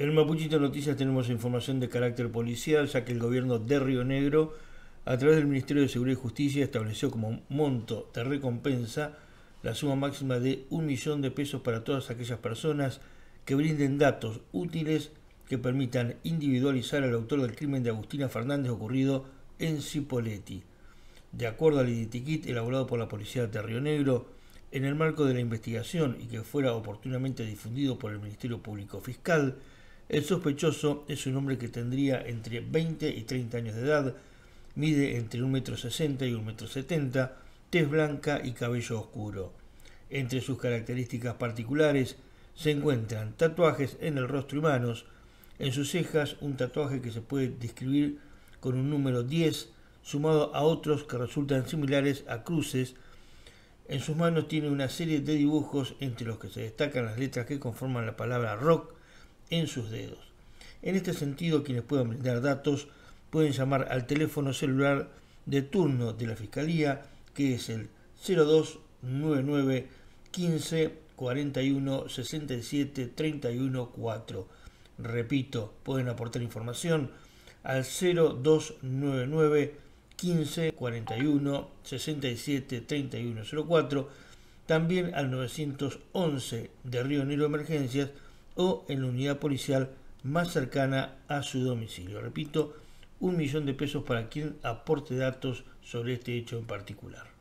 En Mapuchito Noticias tenemos información de carácter policial, ya que el gobierno de Río Negro, a través del Ministerio de Seguridad y Justicia, estableció como monto de recompensa la suma máxima de un millón de pesos para todas aquellas personas que brinden datos útiles que permitan individualizar al autor del crimen de Agustina Fernández ocurrido en Cipoletti. De acuerdo al identikit elaborado por la Policía de Río Negro, en el marco de la investigación y que fuera oportunamente difundido por el Ministerio Público Fiscal, el sospechoso es un hombre que tendría entre 20 y 30 años de edad, mide entre 1,60 m y 1,70 m, tez blanca y cabello oscuro. Entre sus características particulares se encuentran tatuajes en el rostro y manos, en sus cejas un tatuaje que se puede describir con un número 10 sumado a otros que resultan similares a cruces. En sus manos tiene una serie de dibujos entre los que se destacan las letras que conforman la palabra rock en sus dedos. En este sentido, quienes puedan brindar datos pueden llamar al teléfono celular de turno de la Fiscalía, que es el 0299 15 41 67 31 4. Repito, pueden aportar información al 0299 15 41 67 31 04, también al 911 de Río Negro Emergencias o en la unidad policial más cercana a su domicilio. Repito, un millón de pesos para quien aporte datos sobre este hecho en particular.